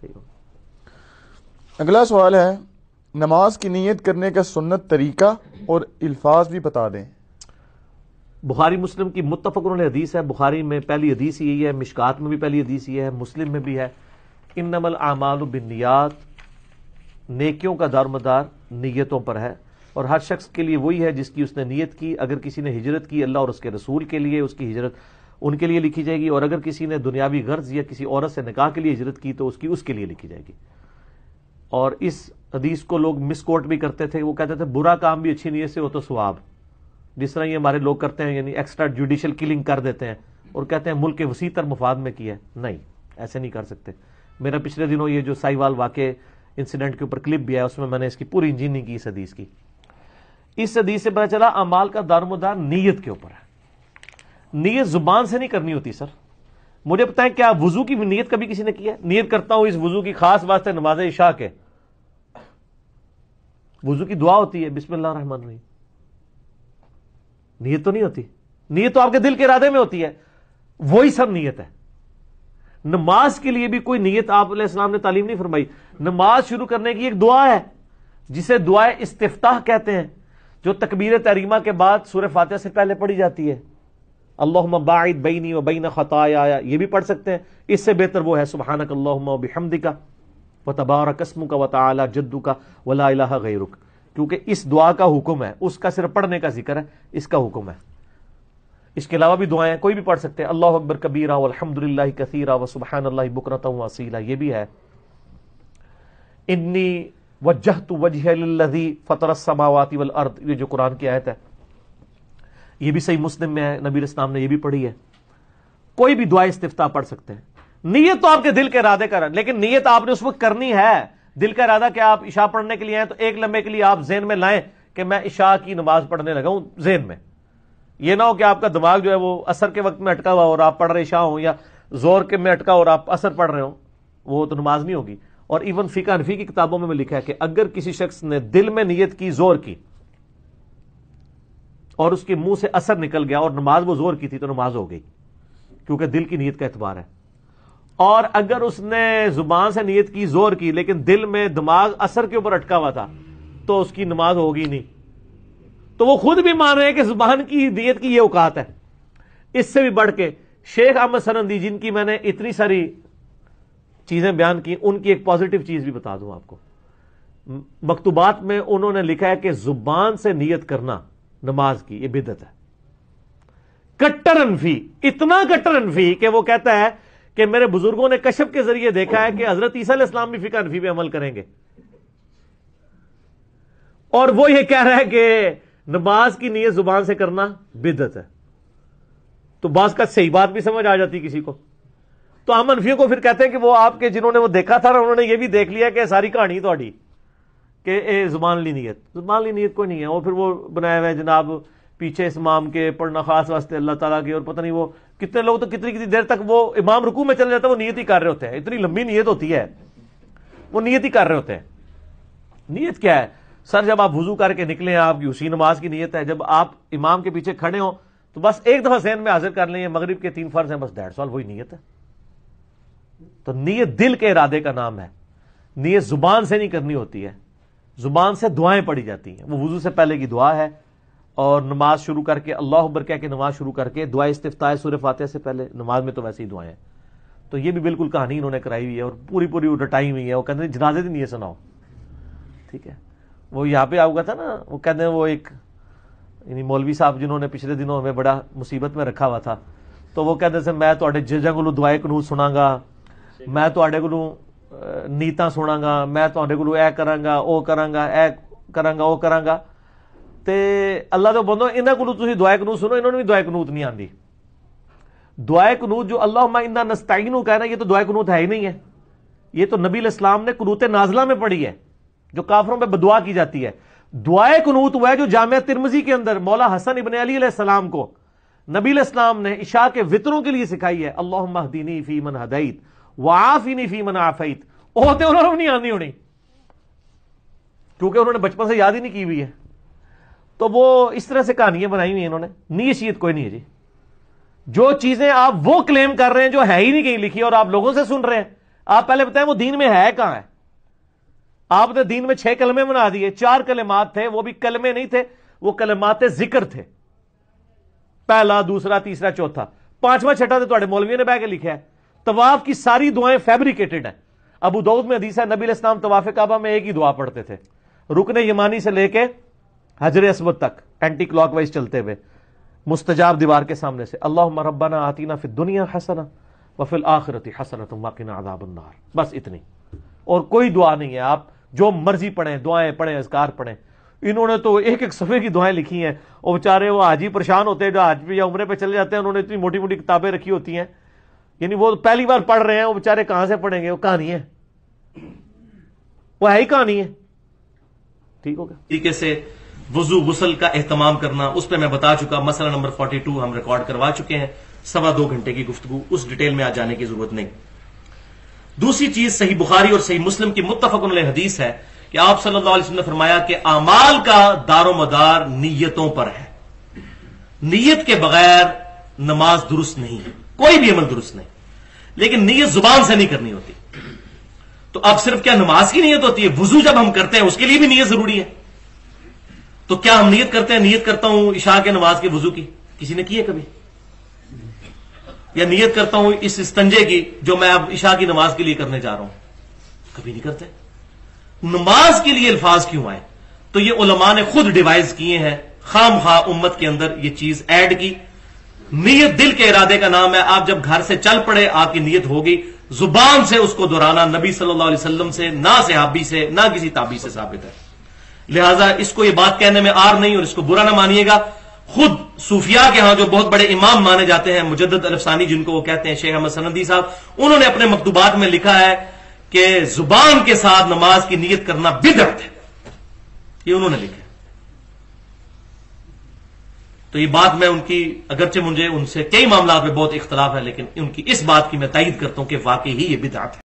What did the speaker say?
सही हो अगला सवाल है नमाज की नीयत करने का सुन्नत तरीका और अल्फाज भी बता दें बुखारी मुस्लिम की उन्होंने हदीस है बुखारी में पहली हदीस यही है मिशकात में भी पहली हदीस ये है मुस्लिम में भी है इन नमल आमाल बिनियात नेकियों का दारमदार नीयतों पर है और हर शख्स के लिए वही है जिसकी उसने नीयत की अगर किसी ने हिजरत की अल्लाह और उसके रसूल के लिए उसकी हिजरत उनके लिए लिखी जाएगी और अगर किसी ने दुनियावी गर्ज या किसी औरत से निकाह के लिए हिजरत की तो उसकी उसके लिए लिखी जाएगी और इस हदीस को लोग मिसकोट भी करते थे वो कहते थे बुरा काम भी अच्छी नीयत से हो तो स्वाब जिस तरह ये हमारे लोग करते हैं यानी एक्स्ट्रा जुडिशल किलिंग कर देते हैं और कहते हैं मुल्क के वसीतर मुफाद में किया है नहीं ऐसे नहीं कर सकते मेरा पिछले दिनों ये जो साहिवाल वाक़ इंसिडेंट के ऊपर क्लिप भी आया उसमें मैंने इसकी पूरी इंजीनियरिंग की इस हदीस की इस हदीस से पता चला अमाल का दारमोदार नीयत के ऊपर है नीयत जुबान से नहीं करनी होती सर मुझे पता है क्या वजू की नीयत कभी किसी ने की है नीयत करता हूं इस वजू की खास वास्ते नमाज इशा के वजू की दुआ होती है बिस्मिल्लाह रहमान रहीम नीयत तो नहीं होती नीयत तो आपके दिल के इरादे में होती है वही सब नीयत है नमाज के लिए भी कोई नीयत आप ने तालीम नहीं फरमाई नमाज शुरू करने की एक दुआ है जिसे दुआ इस्तिफ्ताह कहते हैं जो तकबीर तहरीमा के बाद सूर्य फातह से पहले पढ़ी जाती है अल्लाह बाइद बैनी व बैन ख़ताया ये भी पढ़ सकते हैं इससे बेहतर वो है सुबहानक बिहमदी का व तबार कस्म का व ताला जद्दू का वला गैरुक क्योंकि इस दुआ का हुक्म है उसका सिर्फ पढ़ने का जिक्र है इसका हुक्म है इसके अलावा भी दुआएं कोई भी पढ़ सकते हैं अल्लाह अकबर कबीरा अलहमदिल्ला कसीरा व सुबहान अल्लाह बकरत वसीला ये भी है इन्नी वजह तो वजह फ़तर समावती वल अर्द ये जो कुरान की आयत है ये भी सही मुस्लिम में है नबीर इस्लाम ने ये भी पढ़ी है कोई भी दुआ इस्तिफ्ता पढ़ सकते हैं नीयत तो आपके दिल के इरादे कर लेकिन नीयत आपने उस वक्त करनी है दिल का इरादा कि आप इशा पढ़ने के लिए आए तो एक लम्बे के लिए आप जेन में लाएं कि मैं इशा की नमाज पढ़ने लगाऊं जेन में यह ना हो कि आपका दिमाग जो है वो असर के वक्त में अटका हुआ और आप पढ़ रहे इशा हो या जोर के में अटका और आप असर पढ़ रहे हो वो तो नमाज नहीं होगी और इवन फिका हनफी की किताबों में लिखा है कि अगर किसी शख्स ने दिल में नीयत की जोर की और उसके मुंह से असर निकल गया और नमाज वो जोर की थी तो नमाज हो गई क्योंकि दिल की नीयत का एतबार है और अगर उसने जुबान से नीयत की जोर की लेकिन दिल में दिमाग असर के ऊपर अटका हुआ था तो उसकी नमाज होगी नहीं तो वो खुद भी मान रहे हैं कि जुबान की नीयत की ये औकात है इससे भी बढ़ के शेख अहमद सरंदी जिनकी मैंने इतनी सारी चीजें बयान की उनकी एक पॉजिटिव चीज भी बता दूं आपको मकतूबात में उन्होंने लिखा है कि जुबान से नीयत करना नमाज की ये बिदत है कट्टर अनफी इतना कट्टर अनफी कि वो कहता है कि मेरे बुजुर्गों ने कश्यप के जरिए देखा है कि हजरत ईसा इस्लाम भी फिका अनफी पे अमल करेंगे और वो ये कह रहा है कि नमाज की नीयत जुबान से करना बिदत है तो बास का सही बात भी समझ आ जाती किसी को तो हम अनफियों को फिर कहते हैं कि वो आपके जिन्होंने वो देखा था उन्होंने ये भी देख लिया कि सारी कहानी थोड़ी तो कि ए ज़ुबानली नीयत ली नीयत कोई नहीं है और फिर वो बनाया हुआ है जनाब पीछे इस्माम के पढ़ना खास वास्ते अल्लाह ताला के और पता नहीं वो कितने लोग तो कितनी कितनी देर तक वो इमाम रुकू में चले जाते हैं वो नीयत ही कर रहे होते हैं इतनी लंबी नीयत होती है वो नीयत ही कर रहे होते हैं नीयत क्या है सर जब आप वजू करके निकले आपकी उसी नमाज की नीयत है जब आप इमाम के पीछे खड़े हो तो बस एक दफा जहन में हाजिर कर लेंगे मगरब के तीन फर्ज है बस डेढ़ साल वही नीयत है तो नीयत दिल के इरादे का नाम है नीयत जुबान से नहीं करनी होती है ज़ुबान से दुआएं पढ़ी जाती हैं वो वजू से पहले की दुआ है और नमाज शुरू करके अल्लाह उबर कह के नमाज शुरू करके दुआ इस्तफ़ा सूर्य फातह से पहले नमाज में तो वैसे ही दुआएं तो ये भी बिल्कुल कहानी इन्होंने कराई हुई है और पूरी पूरी रटाई हुई है वो कहते हैं जनाजे नहीं है सुनाओ ठीक है वो यहाँ पे आऊगा था ना वो कहते हैं वो एक मौलवी साहब जिन्होंने पिछले दिनों हमें बड़ा मुसीबत में रखा हुआ था तो वो कहते थे मैं तो जजा को दुआए कानून सुनागा मैं तो को ਨੀਤਾਂ ਸੁਣਾਂਗਾ ਮੈਂ ਤੁਹਾਡੇ ਕੋਲੋਂ ਇਹ ਕਰਾਂਗਾ ਉਹ ਕਰਾਂਗਾ ਇਹ ਕਰਾਂਗਾ ਉਹ ਕਰਾਂਗਾ ਤੇ ਅੱਲਾ ਦੇ ਬੰਦੋ ਇਹਨਾਂ ਕੋਲੋਂ ਤੁਸੀਂ ਦੁਆਏ ਕਨੂਤ ਸੁਣੋ ਇਹਨਾਂ ਨੂੰ ਵੀ ਦੁਆਏ ਕਨੂਤ ਨਹੀਂ ਆਂਦੀ दुआ कनूत जो अल्लाह इंदा नस्ताइन कह रहे हैं ये तो दुआ कनूत है ही नहीं है ये तो नबी इस्लाम ने कनूत नाजला में पढ़ी है जो काफरों पर बदुआ की जाती है दुआए कनूत वह जो जाम तिरमजी के अंदर मौला हसन इबन अलीसलाम को नबी इस्लाम ने इशा के वितरों के लिए सिखाई है अल्लाह महदीनी फी हदईत वाफ ही नहीं फी मनाफित ओहते उन्होंने नहीं आनी होनी क्योंकि उन्होंने बचपन से याद ही नहीं की हुई है तो वो इस तरह से कहानियां बनाई हुई इन्होंने नीयत कोई नहीं है जी जो चीजें आप वो क्लेम कर रहे हैं जो है ही नहीं कहीं लिखी और आप लोगों से सुन रहे हैं आप पहले बताएं वो दीन में है कहां है आपने दीन में छह कलमे बना दिए चार कलमात थे वो भी कलमे नहीं थे वो कलमात जिक्र थे पहला दूसरा तीसरा चौथा पांचवा छठा तो मौलवियों ने बह के लिखा है तवाफ की सारी दुआएं फैब्रिकेटेड हैं अबू दाऊद में हदीस है नबी इस्लाम तवाफ काबा में एक ही दुआ पढ़ते थे रुकने यमानी से लेके हजर असमत तक एंटी क्लॉक वाइज चलते हुए मुस्तजाब दीवार के सामने से अल्लाह रब्बाना आतीना फिर दुनिया हसना वफिल आखिरती हसना तुम वाकिन आदाबन्नार बस इतनी और कोई दुआ नहीं है आप जो मर्जी पढ़ें दुआएं पढ़ें असकार पढ़ें इन्होंने तो एक एक सफ़े की दुआएं लिखी हैं और बेचारे वो आज ही परेशान होते हैं जो आज भी या उम्र पे चले जाते हैं उन्होंने इतनी मोटी मोटी किताबें रखी होती हैं यानी वो पहली बार पढ़ रहे हैं वो बेचारे कहां से पढ़ेंगे वो कहानी है वो है ही कहानी है ठीक हो गया तरीके से वजू गुसल का एहतमाम करना उस पर मैं बता चुका मसला नंबर फोर्टी टू हम रिकॉर्ड करवा चुके हैं सवा दो घंटे की गुफ्तु उस डिटेल में आ जाने की जरूरत नहीं दूसरी चीज सही बुखारी और सही मुस्लिम की मुतफक हदीस है कि आप सल्लल्लाहु अलैहि वसल्लम ने फरमाया कि अमाल का दारो मदार नीयतों पर है नीयत के बगैर नमाज दुरुस्त नहीं है कोई भी अमल दुरुस्त नहीं लेकिन नीयत जुबान से नहीं करनी होती तो अब सिर्फ क्या नमाज की नीयत होती है वजू जब हम करते हैं उसके लिए भी नीयत जरूरी है तो क्या हम नीयत करते हैं नीयत करता हूं ईशा के नमाज के वजू की किसी ने की है कभी या नीयत करता हूं इस स्तंजे की जो मैं अब ईशा की नमाज के लिए करने जा रहा हूं कभी नहीं करते नमाज के लिए अल्फाज क्यों आए तो ये उलमा ने खुद डिवाइस किए हैं खाम खा उम्मत के अंदर ये चीज ऐड की नीयत दिल के इरादे का नाम है आप जब घर से चल पड़े आपकी नीयत होगी जुबान से उसको दोहराना नबी सल्लल्लाहु अलैहि वसल्लम से ना सिहाबी से ना किसी ताबी से साबित है लिहाजा इसको ये बात कहने में आर नहीं और इसको बुरा ना मानिएगा खुद सूफिया के यहां जो बहुत बड़े इमाम माने जाते हैं मुजद अलफसानी जिनको वो कहते हैं शेख अहमद सनदी साहब उन्होंने अपने मकतूबात में लिखा है कि जुबान के साथ नमाज की नीयत करना बिदत है ये उन्होंने लिखा तो ये बात मैं उनकी अगरचे मुझे उनसे कई मामला में बहुत इख्तलाफ है लेकिन उनकी इस बात की मैं तायद करता हूं कि वाकई ही ये बिदात है